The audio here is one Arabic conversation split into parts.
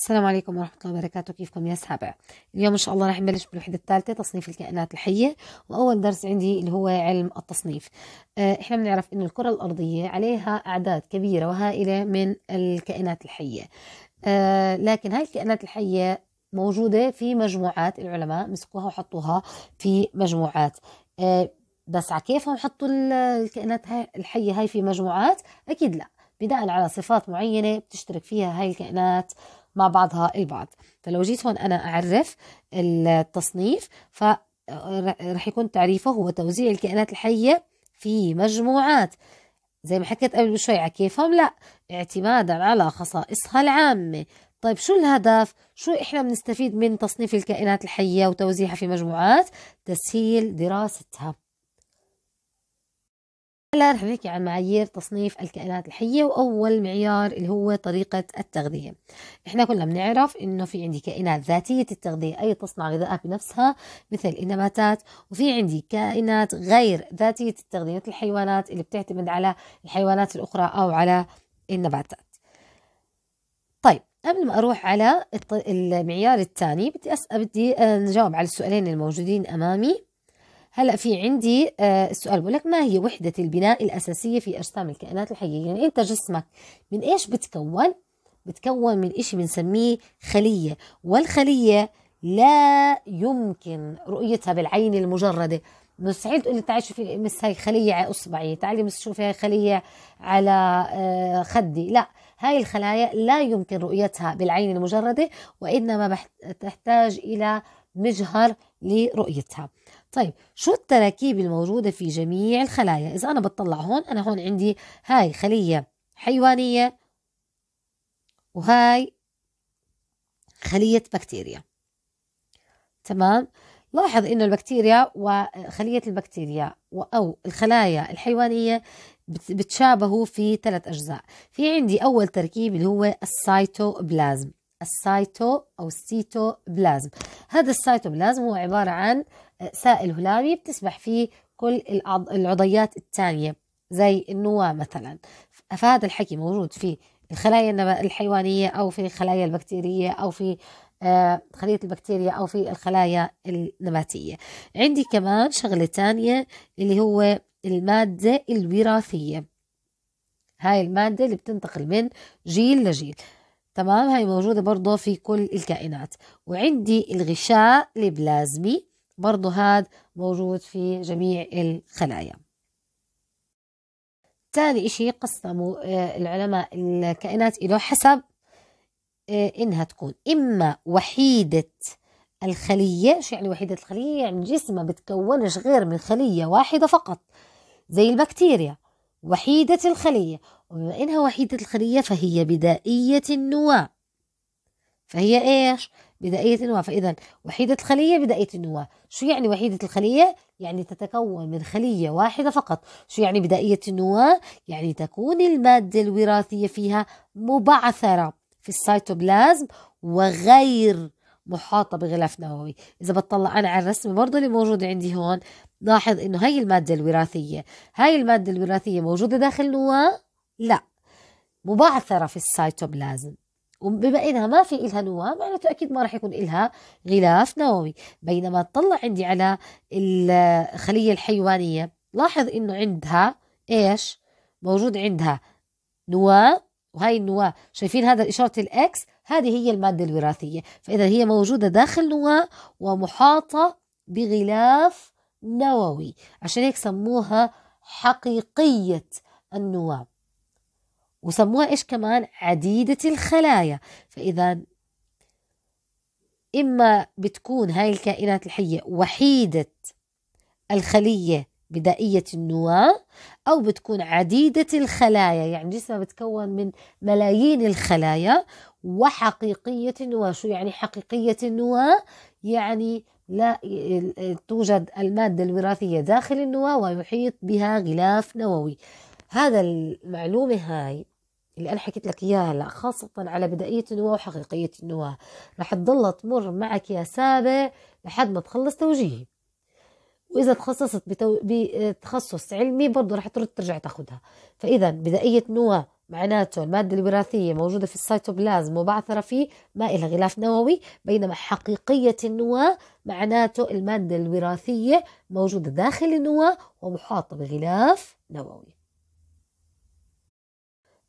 السلام عليكم ورحمة الله وبركاته كيفكم يا سابع اليوم إن شاء الله رح نبلش بالوحدة الثالثة تصنيف الكائنات الحية وأول درس عندي اللي هو علم التصنيف آه، إحنا بنعرف إنه الكرة الأرضية عليها أعداد كبيرة وهائلة من الكائنات الحية آه، لكن هاي الكائنات الحية موجودة في مجموعات العلماء مسكوها وحطوها في مجموعات آه، بس على كيفهم حطوا الكائنات الحية هاي في مجموعات أكيد لا بناء على صفات معينة بتشترك فيها هاي الكائنات مع بعضها البعض فلو جيت هون أنا أعرف التصنيف ف آه، رح يكون تعريفه هو توزيع الكائنات الحية في مجموعات زي ما حكيت قبل شوي على كيفهم لا اعتمادا على خصائصها العامة طيب شو الهدف؟ شو احنا بنستفيد من تصنيف الكائنات الحية وتوزيعها في مجموعات؟ تسهيل دراستها هلا رح نحكي عن معايير تصنيف الكائنات الحية وأول معيار اللي هو طريقة التغذية إحنا كلنا بنعرف إنه في عندي كائنات ذاتية التغذية أي تصنع غذاءها بنفسها مثل النباتات وفي عندي كائنات غير ذاتية التغذية مثل الحيوانات اللي بتعتمد على الحيوانات الأخرى أو على النباتات طيب قبل ما أروح على المعيار الثاني بدي أسأل بدي آه، نجاوب على السؤالين الموجودين أمامي هلا في عندي آه، السؤال بقول لك ما هي وحدة البناء الأساسية في أجسام الكائنات الحية؟ يعني أنت جسمك من إيش بتكون؟ بتكون من شيء بنسميه خلية، والخلية لا يمكن رؤيتها بالعين المجردة، مستحيل تقول لي تعالي شوفي مس هاي خلية على إصبعي، تعالي مس شوفي هاي خلية على آه، خدي، لا هاي الخلايا لا يمكن رؤيتها بالعين المجردة وإنما تحتاج إلى مجهر لرؤيتها. طيب شو التراكيب الموجودة في جميع الخلايا إذا أنا بطلع هون أنا هون عندي هاي خلية حيوانية وهاي خلية بكتيريا تمام لاحظ إنه البكتيريا وخلية البكتيريا أو الخلايا الحيوانية بتشابهوا في ثلاث أجزاء في عندي أول تركيب اللي هو السيتوبلازم السايتو أو السيتوبلازم هذا السيتوبلازم هو عبارة عن سائل هلالي بتسبح فيه كل العضيات التانية زي النواة مثلا فهذا الحكي موجود في الخلايا الحيوانية أو في الخلايا البكتيرية أو في آه، خلية البكتيريا أو في الخلايا النباتية عندي كمان شغلة تانية اللي هو المادة الوراثية هاي المادة اللي بتنتقل من جيل لجيل تمام هاي موجودة برضه في كل الكائنات وعندي الغشاء البلازمي برضه هذا موجود في جميع الخلايا تاني إشي قسموا آه، العلماء الكائنات له حسب آه، إنها تكون إما وحيدة الخلية شو يعني وحيدة الخلية يعني جسمها بتكونش غير من خلية واحدة فقط زي البكتيريا وحيدة الخلية وبما إنها وحيدة الخلية فهي بدائية النواة فهي إيش؟ بدائية النواة فإذا وحيدة الخلية بدائية النواة شو يعني وحيدة الخلية؟ يعني تتكون من خلية واحدة فقط شو يعني بدائية النواة؟ يعني تكون المادة الوراثية فيها مبعثرة في السيتوبلازم وغير محاطة بغلاف نووي إذا بطلع أنا على الرسمة برضو اللي موجودة عندي هون لاحظ إنه هاي المادة الوراثية هاي المادة الوراثية موجودة داخل النواة؟ لا مبعثرة في السيتوبلازم وبما انها ما في إلها نواه معناته اكيد ما راح يكون إلها غلاف نووي بينما اطلع عندي على الخليه الحيوانيه لاحظ انه عندها ايش موجود عندها نواه وهي النواه شايفين هذا إشارة الإكس هذه هي المادة الوراثية فإذا هي موجودة داخل نواة ومحاطة بغلاف نووي عشان هيك سموها حقيقية النواه وسموها إيش كمان عديدة الخلايا فإذا إما بتكون هاي الكائنات الحية وحيدة الخلية بدائية النواة أو بتكون عديدة الخلايا يعني جسمها بتكون من ملايين الخلايا وحقيقية النواة شو يعني حقيقية النواة؟ يعني لا توجد المادة الوراثية داخل النواة ويحيط بها غلاف نووي هذا المعلومة هاي اللي انا حكيت لك اياها هلا خاصه على بدائيه النواه وحقيقيه النواه رح تضلها تمر معك يا سابع لحد ما تخلص توجيهي واذا تخصصت بتو... بتخصص علمي برضه رح ترد ترجع تاخذها فاذا بدائيه نواه معناته المادة الوراثية موجودة في السيتوبلازم وبعثرة فيه ما إلها غلاف نووي بينما حقيقية النواة معناته المادة الوراثية موجودة داخل النواة ومحاطة بغلاف نووي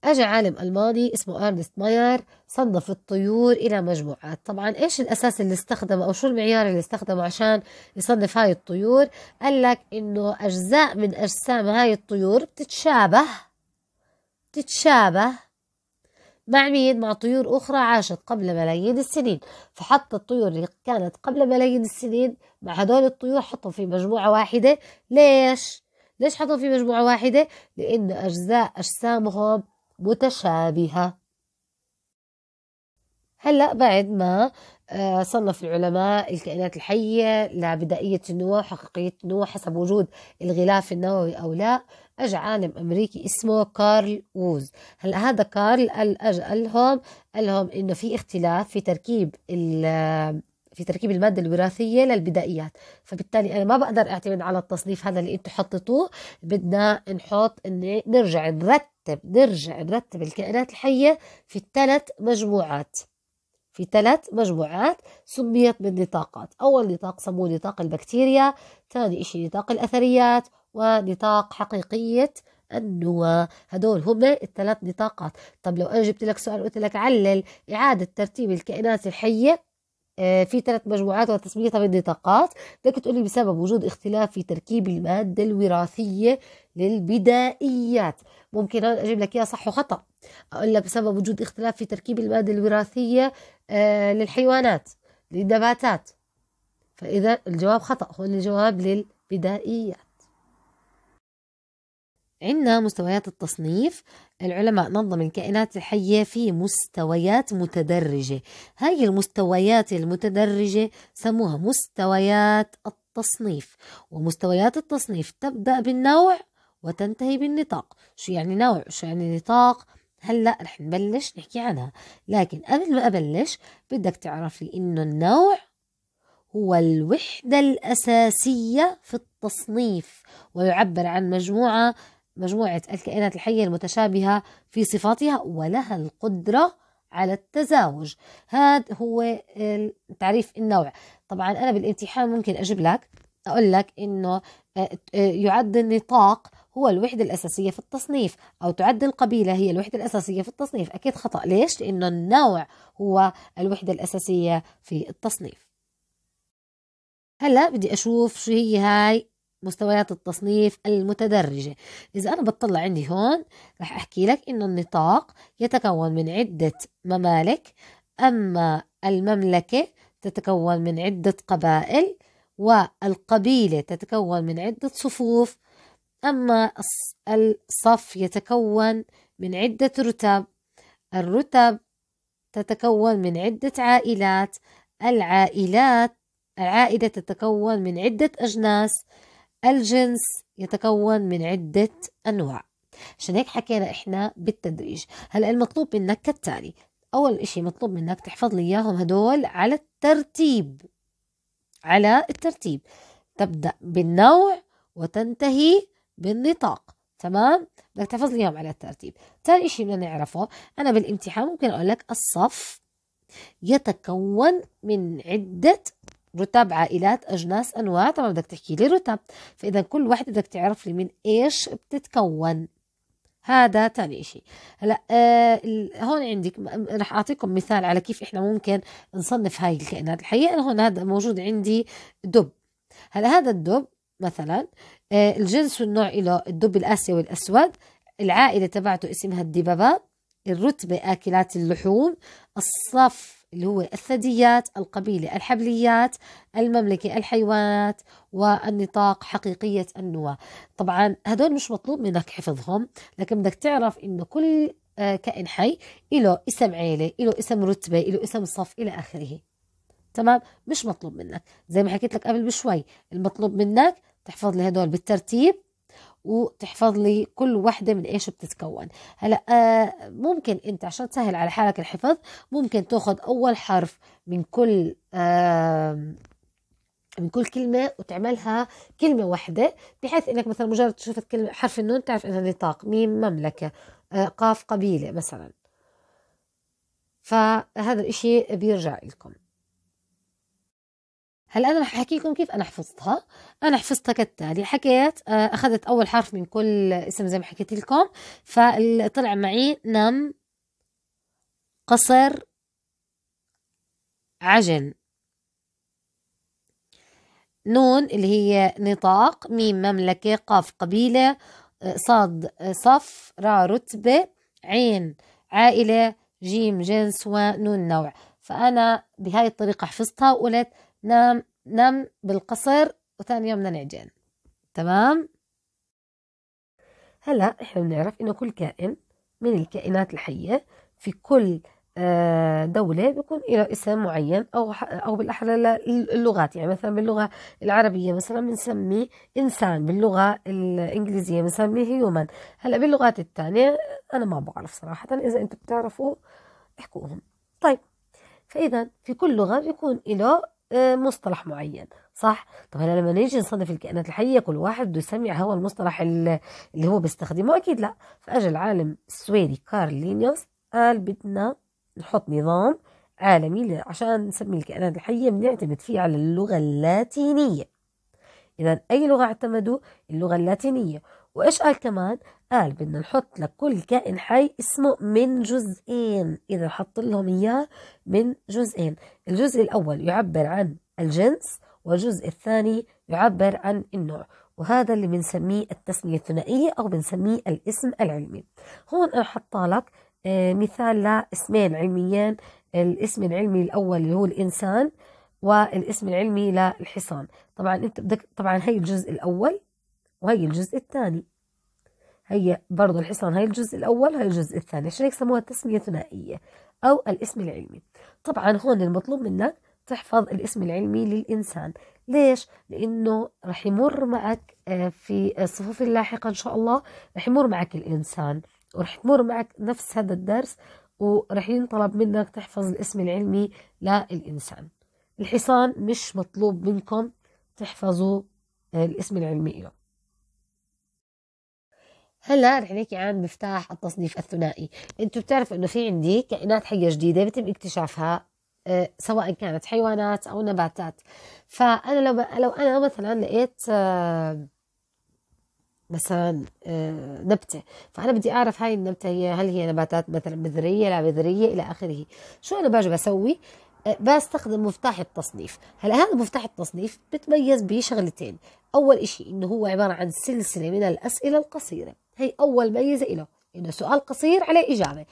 أجا عالم ألماني اسمه أرنست ماير صنف الطيور إلى مجموعات طبعا إيش الأساس اللي استخدمه أو شو المعيار اللي استخدمه عشان يصنف هاي الطيور قال لك إنه أجزاء من أجسام هاي الطيور بتتشابه بتتشابه مع مين؟ مع طيور أخرى عاشت قبل ملايين السنين فحط الطيور اللي كانت قبل ملايين السنين مع هدول الطيور حطهم في مجموعة واحدة ليش؟ ليش حطهم في مجموعة واحدة؟ لأن أجزاء أجسامهم متشابهة هلأ بعد ما آه، صنف العلماء الكائنات الحية لبدائية النوع وحقيقية النوع حسب وجود الغلاف النووي أو لا أجا عالم أمريكي اسمه كارل ووز هلا هذا كارل قال أجا قال لهم قال لهم إنه في اختلاف في تركيب في تركيب المادة الوراثية للبدائيات فبالتالي أنا ما بقدر أعتمد على التصنيف هذا اللي أنتم حطيتوه بدنا نحط إن نرجع نرتب نرتب نرجع نرتب الكائنات الحية في ثلاث مجموعات في ثلاث مجموعات سميت بالنطاقات أول نطاق سموه نطاق البكتيريا ثاني شيء نطاق الأثريات ونطاق حقيقية النواة هدول هم الثلاث نطاقات طب لو أنا جبت لك سؤال قلت لك علل إعادة ترتيب الكائنات الحية آه، في ثلاث مجموعات وتسميتها بالنطاقات ده تقولي بسبب وجود اختلاف في تركيب المادة الوراثية للبدائيات ممكن أجيب لك إياها صح وخطأ أقول لك بسبب وجود اختلاف في تركيب المادة الوراثية آه، للحيوانات للنباتات فإذا الجواب خطأ هون الجواب للبدائيات عندنا مستويات التصنيف العلماء نظم الكائنات الحية في مستويات متدرجة هاي المستويات المتدرجة سموها مستويات التصنيف ومستويات التصنيف تبدأ بالنوع وتنتهي بالنطاق شو يعني نوع شو يعني نطاق هلا رح نبلش نحكي عنها لكن قبل ما ابلش بدك تعرف لي انه النوع هو الوحدة الأساسية في التصنيف ويعبر عن مجموعة مجموعة الكائنات الحية المتشابهة في صفاتها ولها القدرة على التزاوج هذا هو آه، تعريف النوع طبعا أنا بالامتحان ممكن أجيب لك أقول لك إنه آه، آه، يعد النطاق هو الوحدة الأساسية في التصنيف أو تعد القبيلة هي الوحدة الأساسية في التصنيف أكيد خطأ ليش؟ لأنه النوع هو الوحدة الأساسية في التصنيف هلا بدي أشوف شو هي هاي مستويات التصنيف المتدرجة إذا أنا بطلع عندي هون رح أحكي لك إنه النطاق يتكون من عدة ممالك أما المملكة تتكون من عدة قبائل والقبيلة تتكون من عدة صفوف أما الصف يتكون من عدة رتب الرتب تتكون من عدة عائلات العائلات العائلة تتكون من عدة أجناس الجنس يتكون من عدة أنواع عشان هيك حكينا إحنا بالتدريج هلأ المطلوب منك كالتالي أول إشي مطلوب منك تحفظ لي إياهم هدول على الترتيب على الترتيب تبدأ بالنوع وتنتهي بالنطاق تمام بدك تحفظ لي اياهم على الترتيب ثاني إشي بدنا نعرفه أنا بالامتحان ممكن أقول لك الصف يتكون من عدة رتب عائلات أجناس أنواع طبعا بدك تحكي لي رتب فإذا كل وحدة بدك تعرف لي من إيش بتتكون هذا ثاني شيء هلا آه هون عندك رح أعطيكم مثال على كيف إحنا ممكن نصنف هاي الكائنات الحقيقة أنا هون هذا موجود عندي دب هلا هذا الدب مثلا آه الجنس والنوع له الدب الآسيوي الأسود العائلة تبعته اسمها الدببة الرتبة آكلات اللحوم الصف اللي هو الثدييات القبيلة الحبليات المملكة الحيوانات والنطاق حقيقية النواة طبعا هدول مش مطلوب منك حفظهم لكن بدك تعرف انه كل آه، كائن حي له اسم عيلة له اسم رتبة له اسم صف إلى آخره تمام مش مطلوب منك زي ما حكيت لك قبل بشوي المطلوب منك تحفظ لي هدول بالترتيب وتحفظ لي كل وحده من ايش بتتكون هلا آه ممكن انت عشان تسهل على حالك الحفظ ممكن تاخذ اول حرف من كل آه من كل كلمة وتعملها كلمة واحدة بحيث انك مثلا مجرد تشوف كلمة حرف النون تعرف انها نطاق ميم مملكة آه، قاف قبيلة مثلا فهذا الاشي بيرجع لكم هلا انا رح احكي لكم كيف انا حفظتها انا حفظتها كالتالي حكيت آه، اخذت اول حرف من كل اسم زي ما حكيت لكم فطلع معي نم قصر عجن نون اللي هي نطاق ميم مملكة قاف قبيلة آه، صاد آه، صف را رتبة عين عائلة جيم جنس ونون نوع فأنا بهاي الطريقة حفظتها وقلت نام نام بالقصر وثاني يوم بدنا نعجن تمام هلا احنا بنعرف انه كل كائن من الكائنات الحيه في كل آه، دولة بيكون له اسم معين أو أو بالأحرى اللغات يعني مثلا باللغة العربية مثلا بنسميه إنسان باللغة الإنجليزية بنسميه هيومن هلا باللغات الثانية أنا ما بعرف صراحة إذا أنتم بتعرفوا احكوهم طيب فإذا في كل لغة بيكون له آه، مصطلح معين صح طب هلا لما نيجي نصنف الكائنات الحيه كل واحد بده يسمي هو المصطلح اللي هو بيستخدمه اكيد لا فاجى العالم السويدي كارل لينيوس قال بدنا نحط نظام عالمي عشان نسمي الكائنات الحيه بنعتمد فيه على اللغه اللاتينيه اذا اي لغه اعتمدوا اللغه اللاتينيه وايش قال كمان قال بدنا نحط لكل كائن حي اسمه من جزئين إذا حط لهم إياه من جزئين الجزء الأول يعبر عن الجنس والجزء الثاني يعبر عن النوع وهذا اللي بنسميه التسمية الثنائية أو بنسميه الاسم العلمي هون أنا حطالك آه، مثال لاسمين علميين الاسم العلمي الأول اللي هو الإنسان والاسم العلمي للحصان طبعا انت بدك طبعا هي الجزء الأول وهي الجزء الثاني هي برضه الحصان هي الجزء الأول هي الجزء الثاني عشان هيك سموها تسميه ثنائية أو الاسم العلمي طبعا هون المطلوب منك تحفظ الاسم العلمي للإنسان ليش؟ لأنه رح يمر معك آه، في الصفوف اللاحقة إن شاء الله رح يمر معك الإنسان ورح تمر معك نفس هذا الدرس ورح ينطلب منك تحفظ الاسم العلمي للإنسان الحصان مش مطلوب منكم تحفظوا آه، الاسم العلمي له هلا رح نحكي عن مفتاح التصنيف الثنائي انتم بتعرفوا انه في عندي كائنات حيه جديده بيتم اكتشافها آه، سواء كانت حيوانات او نباتات فانا لو لو انا مثلا لقيت آه، مثلا آه، نبتة فأنا بدي أعرف هاي النبتة هي هل هي نباتات مثلا بذرية لا بذرية إلى آخره شو أنا باجي بسوي بستخدم مفتاح التصنيف هلا هذا مفتاح التصنيف بتميز بشغلتين اول شيء انه هو عباره عن سلسله من الاسئله القصيره هي اول ميزه له انه سؤال قصير عليه اجابه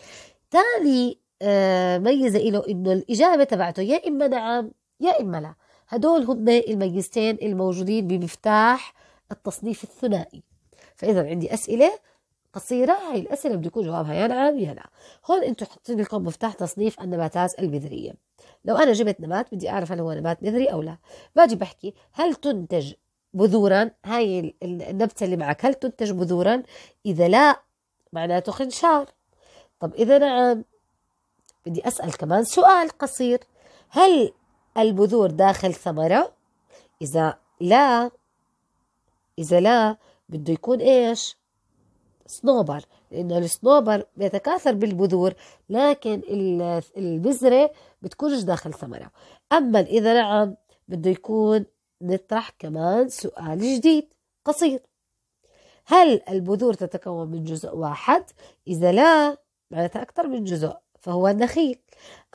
ثاني آه، ميزه له انه الاجابه تبعته يا اما نعم يا اما لا هدول هم الميزتين الموجودين بمفتاح التصنيف الثنائي فاذا عندي اسئله قصيرة هاي الأسئلة بده يكون جوابها يا نعم يا لا هون أنتم حاطين لكم مفتاح تصنيف النباتات البذرية لو أنا جبت نبات بدي أعرف هل هو نبات نذري أو لا باجي بحكي هل تنتج بذورا هاي النبتة اللي معك هل تنتج بذورا إذا لا معناته خنشار طب إذا نعم بدي أسأل كمان سؤال قصير هل البذور داخل ثمرة إذا لا إذا لا بده يكون إيش صنوبر لأنه الصنوبر بيتكاثر بالبذور لكن البذرة بتكونش داخل ثمرة أما إذا نعم بده يكون نطرح كمان سؤال جديد قصير هل البذور تتكون من جزء واحد؟ إذا لا معناتها أكثر من جزء فهو النخيل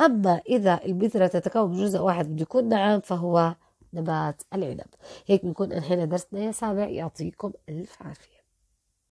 أما إذا البذرة تتكون من جزء واحد بده يكون نعم فهو نبات العنب هيك بنكون أنهينا درسنا يا سابع يعطيكم ألف عافية